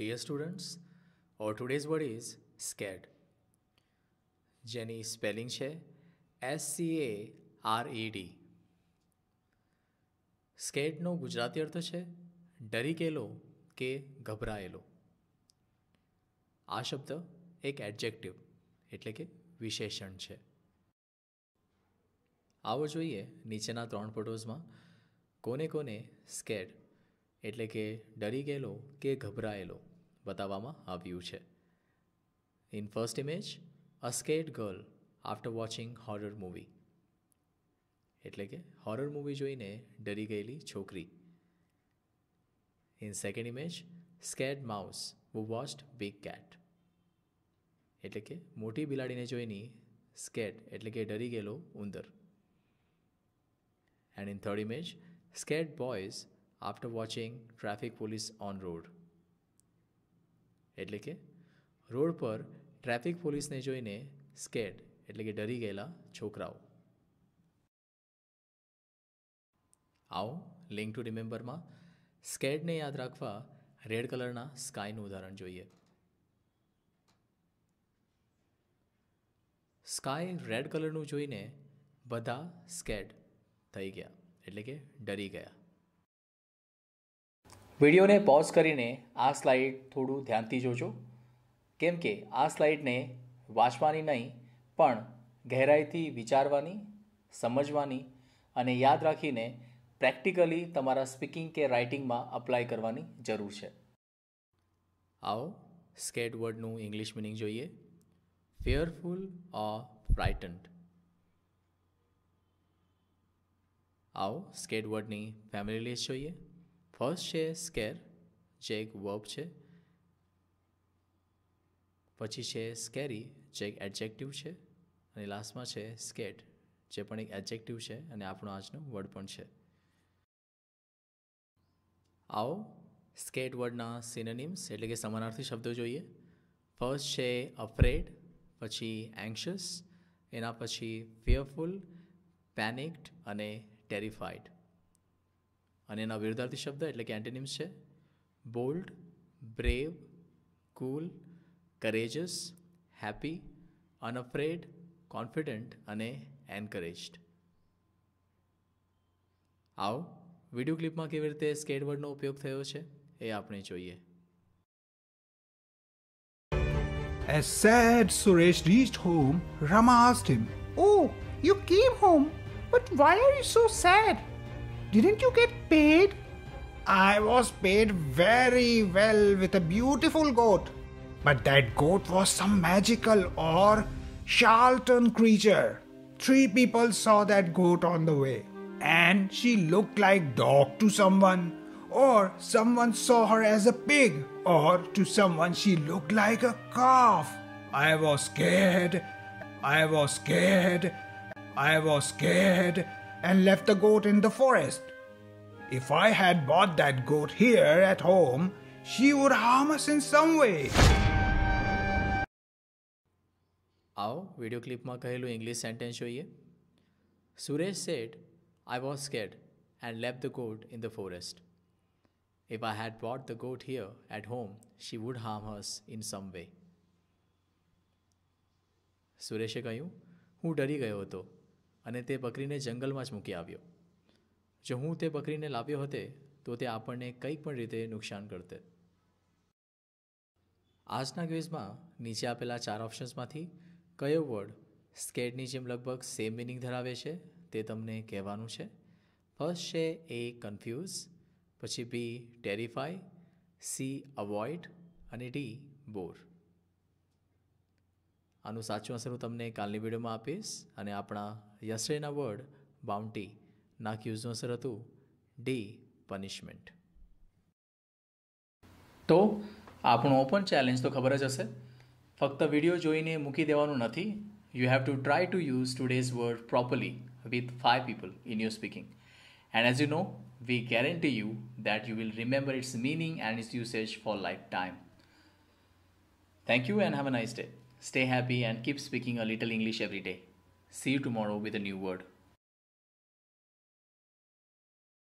Dear students our today's word is scared. જેની spelling છે S C A R E D સ્કેટનો ગુજરાતી અર્થ છે ડરી ગયેલો કે ગભરાયેલો આ શબ્દ એક એડજેક્ટિવ એટલે કે વિશેષણ છે આવો જોઈએ નીચેના ત્રણ ફોટોઝમાં કોને કોને સ્કેડ એટલે કે ડરી ગયેલો કે ગભરાયેલો બતાવવામાં આવ્યું છે in first image a scared girl after watching horror movie એટલે કે હોરર મૂવી જોઈને ડરી ગયેલી છોકરી in second image scared mouse who watched big cat એટલે કે મોટી બિલાડીને જોઈને સ્કેટ એટલે કે ડરી ગયેલો ઉંદર and in third image scared boys after watching traffic police on road એટલે કે રોડ પર ટ્રાફિક પોલીસને જોઈને સ્કેટ એટલે કે ડરી ગયેલા છોકરાઓ આવો લિંક ટુ રિમેમ્બરમાં સ્કેડને યાદ રાખવા રેડ કલરના સ્કાયનું ઉદાહરણ જોઈએ સ્કાય રેડ કલરનું જોઈને બધા સ્કેડ થઈ ગયા એટલે કે ડરી ગયા વિડીયોને પોઝ કરીને આ સ્લાઇડ થોડું ધ્યાનથી જોજો કેમ કે આ સ્લાઇડને વાંચવાની નહીં પણ ગહેરાઈથી વિચારવાની સમજવાની અને યાદ રાખીને પ્રેક્ટિકલી તમારા સ્પીકિંગ કે રાઇટિંગમાં અપ્લાય કરવાની જરૂર છે આવો સ્કેટ વર્ડનું ઇંગ્લિશ મિનિંગ જોઈએ ફિયરફુલ ઓર ફ્રાઇટન્ડ આવો સ્કેટ વર્ડની ફેમિલી લિસ્ટ જોઈએ ફર્સ્ટ છે સ્કેર જે એક વર્બ છે પછી છે સ્કેરી જે એક એડજેક્ટિવ છે અને લાસ્ટમાં છે સ્કેટ જે પણ એક એડજેક્ટિવ છે અને આપણો આજનો વર્ડ પણ છે આવો સ્કેટ વર્ડના સિનેનિમ્સ એટલે કે સમાનાર્થી શબ્દો જોઈએ ફર્સ્ટ છે અફ્રેડ પછી એન્શિયસ એના પછી ફિયરફુલ પેનિક્ડ અને ટેરિફાઈડ અને એના વિરુદ્ધાર્થી શબ્દ એટલે કે એન્ટેનિમ્સ છે bold brave cool courageous happy unafraid confident અને એન્કરેજ્ડ આવો વિડીયો ક્લિપમાં કેવી રીતે સ્કેટ વર્ડનો ઉપયોગ થયો છે એ આપણે જોઈએ As sad Suresh reached home, Rama asked him, Oh, you came home, but why are you so sad? Didn't you get paid? I was paid very well with a beautiful goat. But that goat was some magical or charlatan creature. Three people saw that goat on the way, and she looked like dog to someone, or someone saw her as a pig, or to someone she looked like a calf. I was scared. I was scared. I was scared and left the goat in the forest. If I had bought that goat here at home, she would harm us in some way. आओ, video આવો video ક્લિપમાં કહેલું English sentence ये। Suresh said I was scared and leapt the got in the forest If I had brought the goat here at home, she would harm us in some way. સુરેશે કહ્યું હું ડરી ગયો तो? અને તે બકરીને જંગલમાં જ મૂકી આવ્યો જો હું તે બકરીને લાવ્યો હતો તો તે આપણને કંઈ પણ રીતે નુકસાન કરતે આજના ક્વિઝમાં નીચે આપેલા ચાર ઓપ્શન્સમાંથી કયો વર્ડ સ્કેડની જેમ લગભગ સેમ મિનિંગ ધરાવે છે તે તમને કહેવાનું છે ફર્સ્ટ છે એ કન્ફ્યુઝ પછી બી ટેરિફાય સી અવોઇડ અને ડી બોર આનું સાચું આન્સર હું તમને કાલની વિડીયોમાં આપીશ અને આપણા યસ્ટરેના વર્ડ બાઉન્ટી ના ક્યુઝનું આન્સર હતું ડી પનિશમેન્ટ તો આપણો ઓપન ચેલેન્જ તો ખબર જ હશે ફક્ત વિડીયો જોઈને મૂકી દેવાનું નથી you have to try to use today's word properly with five people in your speaking. And as you know, we guarantee you that you will remember its meaning and its usage for lifetime. Thank you and have a nice day. Stay happy and keep speaking a little English every day. See you tomorrow with a new word.